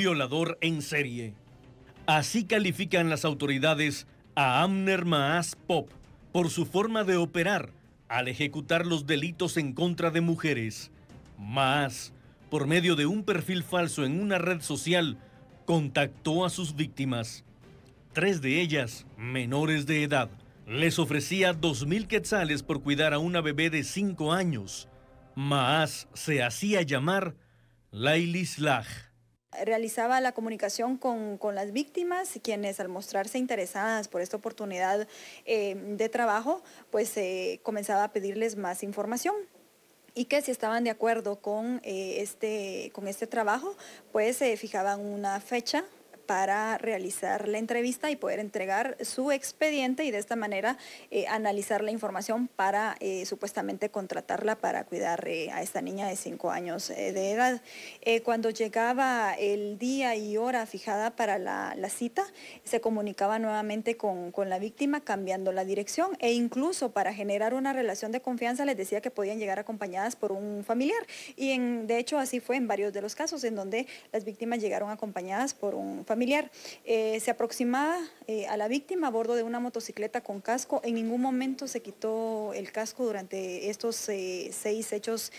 violador en serie. Así califican las autoridades a Amner Maas Pop por su forma de operar al ejecutar los delitos en contra de mujeres. Maas, por medio de un perfil falso en una red social, contactó a sus víctimas. Tres de ellas, menores de edad, les ofrecía 2.000 quetzales por cuidar a una bebé de 5 años. Maas se hacía llamar Lailis Realizaba la comunicación con, las víctimas, quienes al mostrarse interesadas por esta oportunidad eh, de trabajo, pues eh, comenzaba a pedirles más información y que si estaban de acuerdo con, eh, este, con este trabajo, pues se fijaban una fecha para realizar la entrevista y poder entregar su expediente y de esta manera eh, analizar la información para eh, supuestamente contratarla para cuidar eh, a esta niña de 5 años de edad. cuando llegaba el día y hora fijada para la, cita, se comunicaba nuevamente con, con, la víctima cambiando la dirección e incluso para generar una relación de confianza les decía que podían llegar acompañadas por un familiar y en, de hecho así fue en varios de los casos en donde las víctimas llegaron acompañadas por un familiar familiar. Eh, se aproximaba eh, a la víctima a bordo de una motocicleta con casco. En ningún momento se quitó el casco durante estos eh, seis hechos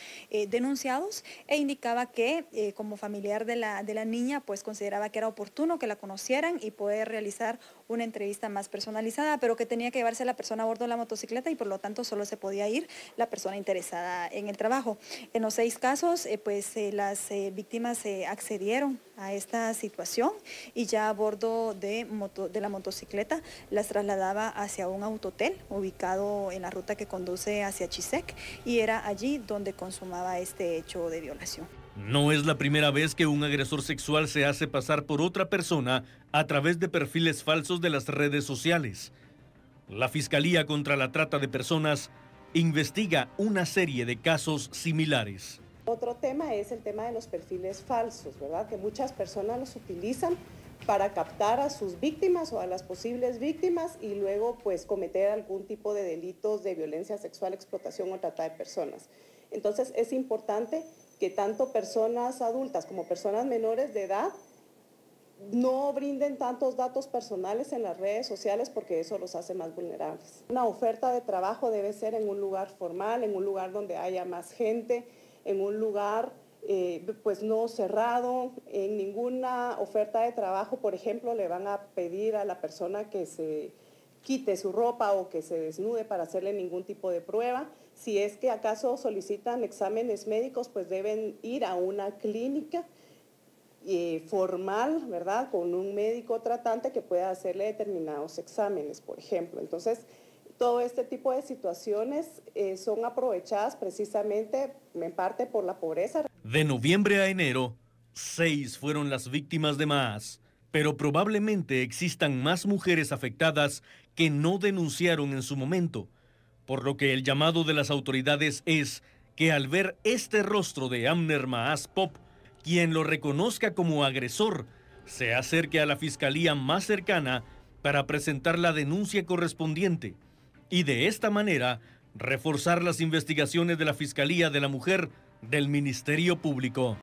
denunciados e indicaba que como familiar de la, de la niña pues consideraba que era oportuno que la conocieran y poder realizar una entrevista más personalizada, pero que tenía que llevarse la persona a bordo de la motocicleta y por lo tanto solo se podía ir la persona interesada en el trabajo. En los seis casos pues las víctimas accedieron a esta situación y ya a bordo de, de la motocicleta las trasladaba hacia un autotel ubicado en la ruta que conduce hacia Chisec y era allí donde consumaba este hecho de violación. No es la primera vez que un agresor sexual se hace pasar por otra persona a través de perfiles falsos de las redes sociales. La Fiscalía contra la Trata de Personas investiga una serie de casos similares. Otro tema es el tema de los perfiles falsos, ¿verdad? Que muchas personas los utilizan para captar a sus víctimas o a las posibles víctimas y luego pues cometer algún tipo de delitos de violencia sexual, explotación o trata de personas. Entonces es importante que tanto personas adultas como personas menores de edad no brinden tantos datos personales en las redes sociales porque eso los hace más vulnerables. Una oferta de trabajo debe ser en un lugar formal, en un lugar donde haya más gente, en un lugar eh, pues no cerrado, en ninguna oferta de trabajo, por ejemplo, le van a pedir a la persona que se quite su ropa o que se desnude para hacerle ningún tipo de prueba. Si es que acaso solicitan exámenes médicos, pues deben ir a una clínica eh, formal, ¿verdad? Con un médico tratante que pueda hacerle determinados exámenes, por ejemplo. Entonces, todo este tipo de situaciones eh, son aprovechadas precisamente en parte por la pobreza. De noviembre a enero, seis fueron las víctimas de más, pero probablemente existan más mujeres afectadas que no denunciaron en su momento, por lo que el llamado de las autoridades es que al ver este rostro de Amner Maas Pop, quien lo reconozca como agresor, se acerque a la fiscalía más cercana para presentar la denuncia correspondiente y de esta manera reforzar las investigaciones de la Fiscalía de la Mujer del Ministerio Público.